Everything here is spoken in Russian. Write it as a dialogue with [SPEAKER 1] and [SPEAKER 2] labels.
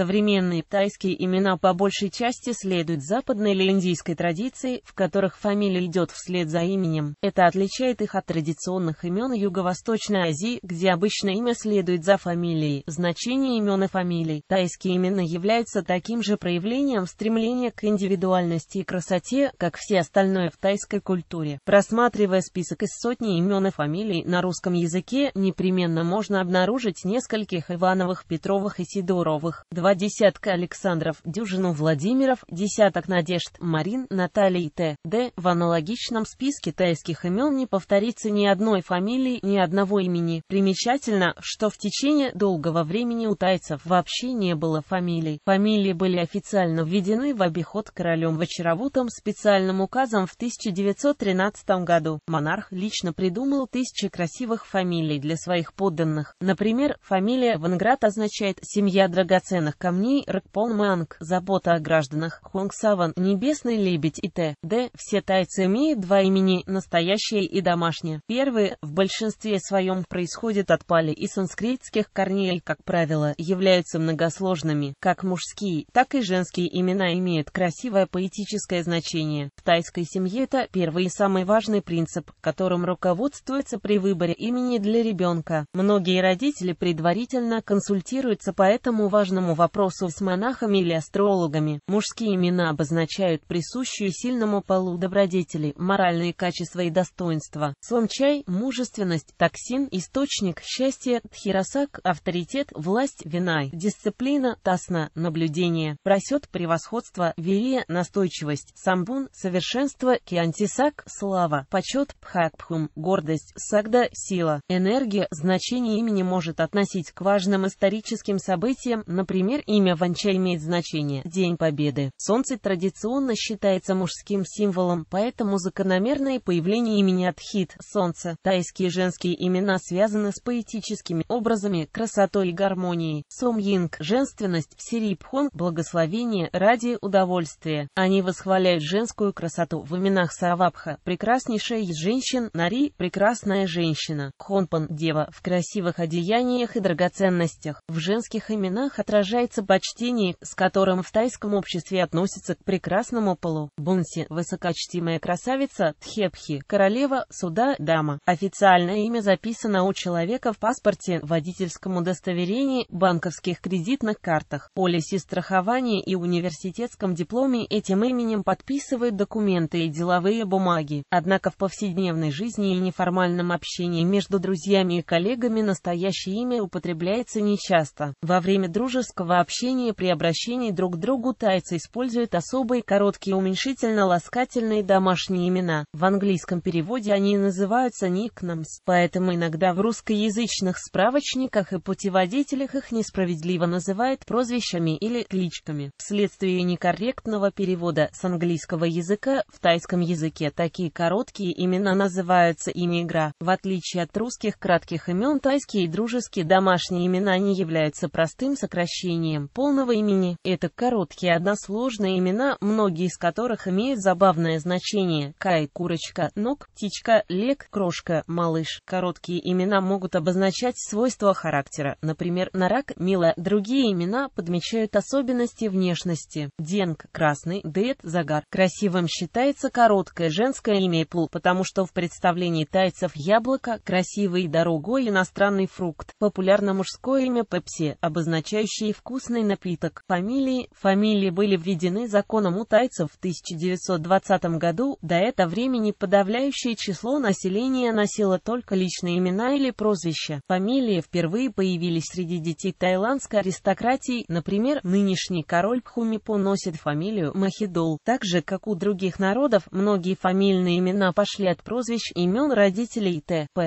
[SPEAKER 1] Современные тайские имена по большей части следуют западной или индийской традиции, в которых фамилия идет вслед за именем. Это отличает их от традиционных имен Юго-Восточной Азии, где обычно имя следует за фамилией. Значение имен и фамилий. Тайские имена являются таким же проявлением стремления к индивидуальности и красоте, как все остальное в тайской культуре. Просматривая список из сотни имен и фамилий на русском языке, непременно можно обнаружить нескольких Ивановых, Петровых и Сидоровых. 20 два десятка Александров, дюжину Владимиров, десяток Надежд, Марин, Натальи и Т. Д. В аналогичном списке тайских имен не повторится ни одной фамилии, ни одного имени. Примечательно, что в течение долгого времени у тайцев вообще не было фамилий. Фамилии были официально введены в обиход королем Вачеравутом специальным указом в 1913 году. Монарх лично придумал тысячи красивых фамилий для своих подданных. Например, фамилия Ванград означает «семья драгоценных» драгоценных камней Ракпол Манг, забота о гражданах Хунгсаван, Небесный Лебедь и т.д. Все тайцы имеют два имени, настоящее и домашнее. Первые, в большинстве своем, происходят от пали и санскритских корней, как правило, являются многосложными. Как мужские, так и женские имена имеют красивое поэтическое значение. В тайской семье это первый и самый важный принцип, которым руководствуется при выборе имени для ребенка. Многие родители предварительно консультируются по этому важному вопросу с монахами или астрологами, мужские имена обозначают присущую сильному полу добродетели, моральные качества и достоинства, сомчай, мужественность, токсин, источник, счастья, тхиросак, авторитет, власть, винай, дисциплина, тасна, наблюдение, просет, превосходство, верия, настойчивость, самбун, совершенство, киантисак, слава, почет, пхакпхум, гордость, сагда, сила, энергия, значение имени может относить к важным историческим событиям, например, Например, имя Ванчай имеет значение «День Победы». Солнце традиционно считается мужским символом, поэтому закономерное появление имени Адхит – Солнце. Тайские женские имена связаны с поэтическими образами, красотой и гармонией. Сом Сомьинг – женственность, Сирипхон – благословение ради удовольствия. Они восхваляют женскую красоту в именах Савабха – прекраснейшая из женщин, Нари – прекрасная женщина, Хонпан – дева в красивых одеяниях и драгоценностях. В женских именах отражается выражается почтение, с которым в тайском обществе относятся к прекрасному полу. Бунси – высокочтимая красавица, Тхепхи – королева, суда, дама. Официальное имя записано у человека в паспорте, водительском удостоверении, банковских кредитных картах, полисе страхования и университетском дипломе этим именем подписывают документы и деловые бумаги. Однако в повседневной жизни и неформальном общении между друзьями и коллегами настоящее имя употребляется нечасто. Во время дружеского в общении при обращении друг к другу тайцы используют особые короткие уменьшительно-ласкательные домашние имена. В английском переводе они называются никнамс, поэтому иногда в русскоязычных справочниках и путеводителях их несправедливо называют прозвищами или кличками. Вследствие некорректного перевода с английского языка в тайском языке такие короткие имена называются ими игра. В отличие от русских кратких имен, тайские дружеские домашние имена не являются простым сокращением неимением полного имени. Это короткие односложные имена, многие из которых имеют забавное значение. Кай, курочка, ног, птичка, лек, крошка, малыш. Короткие имена могут обозначать свойства характера, например, нарак, мила. Другие имена подмечают особенности внешности. Денг, красный, дед, загар. Красивым считается короткое женское имя Эпл, потому что в представлении тайцев яблоко – красивый дорогой иностранный фрукт. Популярно мужское имя Пепси, обозначающее вкус вкусный напиток. Фамилии, фамилии были введены законом у тайцев в 1920 году, до этого времени подавляющее число населения носило только личные имена или прозвища. Фамилии впервые появились среди детей тайландской аристократии, например, нынешний король Пхумипо носит фамилию Махидол. Так же, как у других народов, многие фамильные имена пошли от прозвищ имен родителей Т.П.